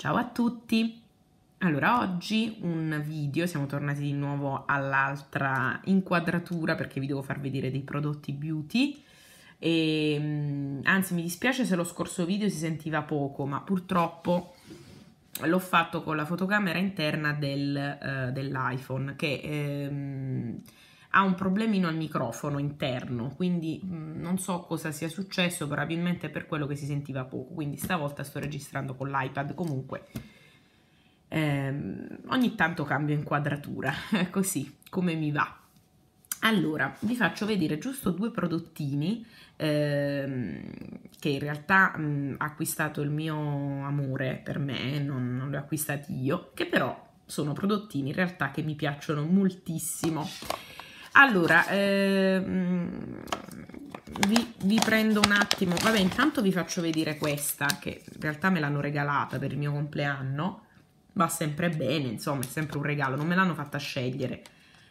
Ciao a tutti! Allora, oggi un video, siamo tornati di nuovo all'altra inquadratura perché vi devo far vedere dei prodotti beauty. E, ehm, anzi, mi dispiace se lo scorso video si sentiva poco, ma purtroppo l'ho fatto con la fotocamera interna del, eh, dell'iPhone che... Ehm, ha un problemino al microfono interno, quindi mh, non so cosa sia successo, probabilmente per quello che si sentiva poco, quindi stavolta sto registrando con l'iPad comunque. Ehm, ogni tanto cambio inquadratura, così come mi va. Allora, vi faccio vedere giusto due prodottini ehm, che in realtà mh, ha acquistato il mio amore per me, non, non li ho acquistati io, che però sono prodottini in realtà che mi piacciono moltissimo allora ehm, vi, vi, prendo un attimo vabbè intanto vi faccio vedere questa che in realtà me l'hanno regalata per il mio compleanno va sempre bene insomma è sempre un regalo non me l'hanno fatta scegliere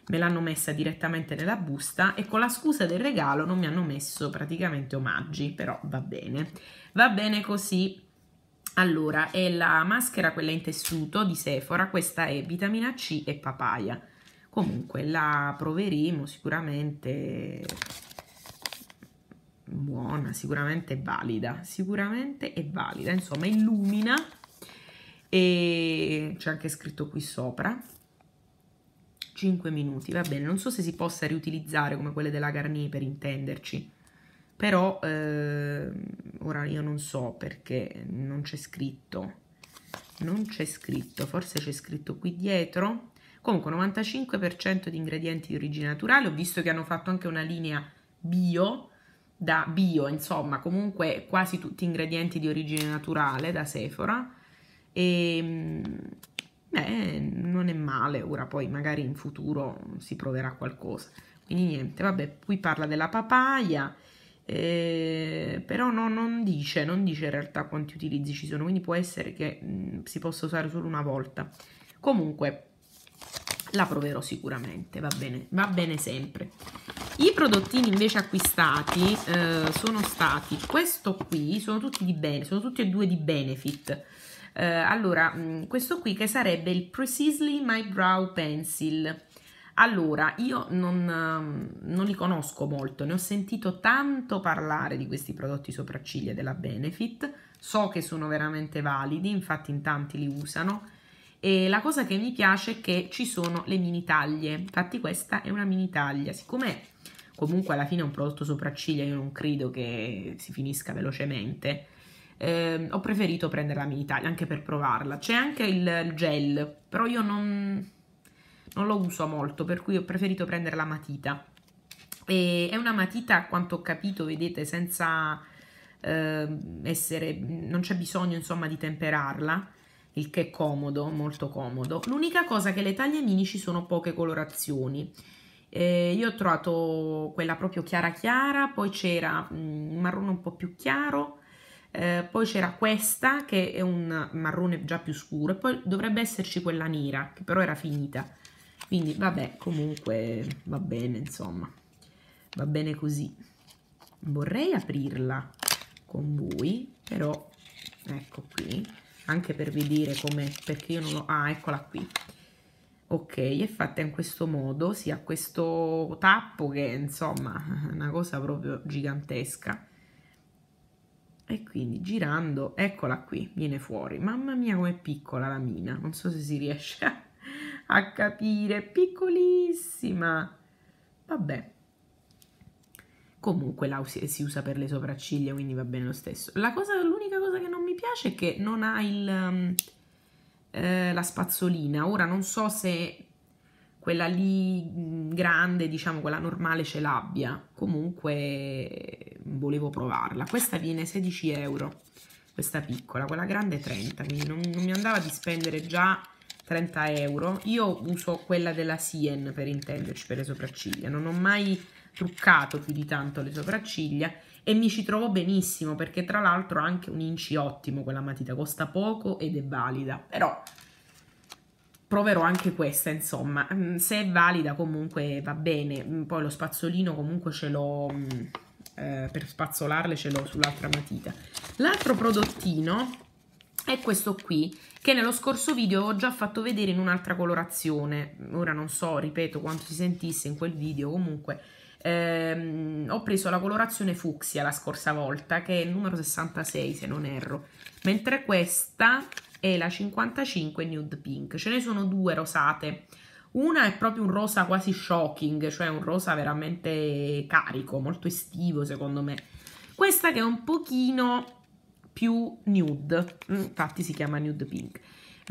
me l'hanno messa direttamente nella busta e con la scusa del regalo non mi hanno messo praticamente omaggi però va bene va bene così allora, è la maschera quella in tessuto di Sephora, questa è vitamina C e papaya comunque la proveremo sicuramente buona sicuramente valida sicuramente è valida insomma illumina e c'è anche scritto qui sopra 5 minuti va bene non so se si possa riutilizzare come quelle della Garnier per intenderci però eh, ora io non so perché non c'è scritto non c'è scritto forse c'è scritto qui dietro Comunque 95% di ingredienti di origine naturale, ho visto che hanno fatto anche una linea bio, da bio, insomma, comunque quasi tutti ingredienti di origine naturale da Sephora. E ehm, beh, non è male, ora poi magari in futuro si proverà qualcosa. Quindi niente, vabbè, qui parla della papaya, eh, però no, non dice, non dice in realtà quanti utilizzi ci sono, quindi può essere che mh, mm, si possa usare solo una volta. Comunque, la proverò sicuramente, va bene, va bene sempre. I prodottini invece acquistati eh, sono stati, questo qui, sono tutti di bene, sono tutti e due di Benefit. Eh, allora, mm, questo qui che sarebbe il Precisely My Brow Pencil. Allora, io non, mm, non, li conosco molto, ne ho sentito tanto parlare di questi prodotti sopracciglia della Benefit, so che sono veramente validi, infatti in tanti li usano, e la cosa che mi piace è che ci sono le mini taglie infatti questa è una mini taglia siccome comunque alla fine è un prodotto sopracciglia io non credo che si finisca velocemente eh, ho preferito prendere la mini taglia anche per provarla c'è anche il gel però io non, non lo uso molto per cui ho preferito prendere la matita e è una matita a quanto ho capito vedete senza ehm, essere, non c'è bisogno insomma di temperarla il che è comodo, molto comodo. L'unica cosa che le taglie mini ci sono poche colorazioni. Eh, io ho trovato quella proprio chiara chiara, poi c'era mm, un marrone un po' più chiaro, eh, poi c'era questa che è un marrone già più scuro e poi dovrebbe esserci quella nera che però era finita. Quindi vabbè, comunque va bene, insomma, va bene così. Vorrei aprirla con voi, però ecco qui anche per vedere come perché io non l'ho ah eccola qui ok è fatta in questo modo si ha questo tappo che insomma è una cosa proprio gigantesca e quindi girando eccola qui viene fuori mamma mia com'è piccola la mina non so se si riesce a, a capire piccolissima vabbè Comunque la si usa per le sopracciglia, quindi va bene lo stesso. Cosa, l'unica cosa che non mi piace è che non ha il, um, eh, la spazzolina. Ora non so se quella lì mm, grande, diciamo quella normale, ce l'abbia. Comunque mm, volevo provarla. Questa viene 16 euro, questa piccola, quella grande 30, quindi non, non mi andava di spendere già 30 euro. Io uso quella della Sien per intenderci per le sopracciglia, non ho mai truccato più di tanto le sopracciglia e mi ci trovo benissimo perché tra l'altro ha anche un inci ottimo quella matita, costa poco ed è valida, però proverò anche questa insomma, mm, se è valida comunque va bene, mm, poi lo spazzolino comunque ce l'ho mm, eh, per spazzolarle ce l'ho sull'altra matita. L'altro prodottino è questo qui che nello scorso video ho già fatto vedere in un'altra colorazione ora non so ripeto quanto si sentisse in quel video comunque Ehm, ho preso la colorazione fucsia la scorsa volta, che è il numero 66 se non erro, mentre questa è la 55 nude pink. Ce ne sono due rosate. Una è proprio un rosa quasi shocking, cioè un rosa veramente carico, molto estivo secondo me. Questa che è un pochino più nude, mm, infatti si chiama nude pink.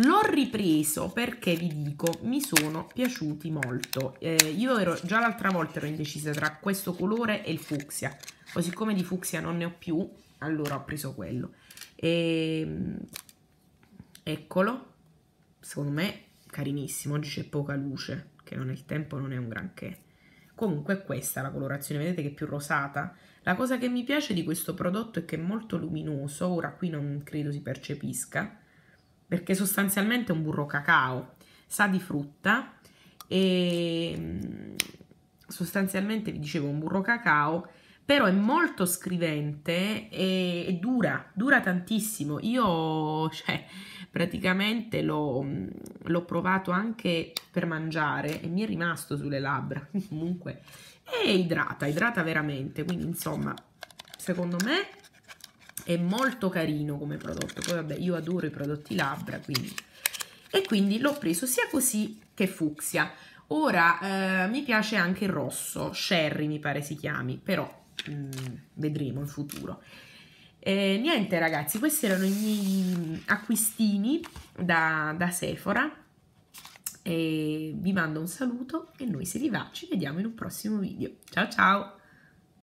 L'ho ripreso perché vi dico, mi sono piaciuti molto. Eh, io ero già l'altra volta ero indecisa tra questo colore e il fucsia. Poi siccome di fucsia non ne ho più, allora ho preso quello. E, ehm, eccolo, secondo me carinissimo, oggi c'è poca luce, che non è il tempo, non è un granché. Comunque è questa la colorazione, vedete che è più rosata. La cosa che mi piace di questo prodotto è che è molto luminoso, ora qui non credo si percepisca, perché sostanzialmente è un burro cacao, sa di frutta e mm, sostanzialmente vi dicevo un burro cacao, però è molto scrivente e, dura, dura tantissimo. Io cioè, praticamente mm, l'ho provato anche per mangiare e mi è rimasto sulle labbra, comunque, è idrata, idrata veramente, quindi insomma, secondo me è molto carino come prodotto, poi vabbè io adoro i prodotti labbra quindi e quindi l'ho preso sia così che fucsia ora eh, mi piace anche il rosso, sherry mi pare si chiami però mh, mm, vedremo in futuro eh, niente ragazzi questi erano i miei acquistini da, da Sephora e vi mando un saluto e noi se vi va ci vediamo in un prossimo video ciao ciao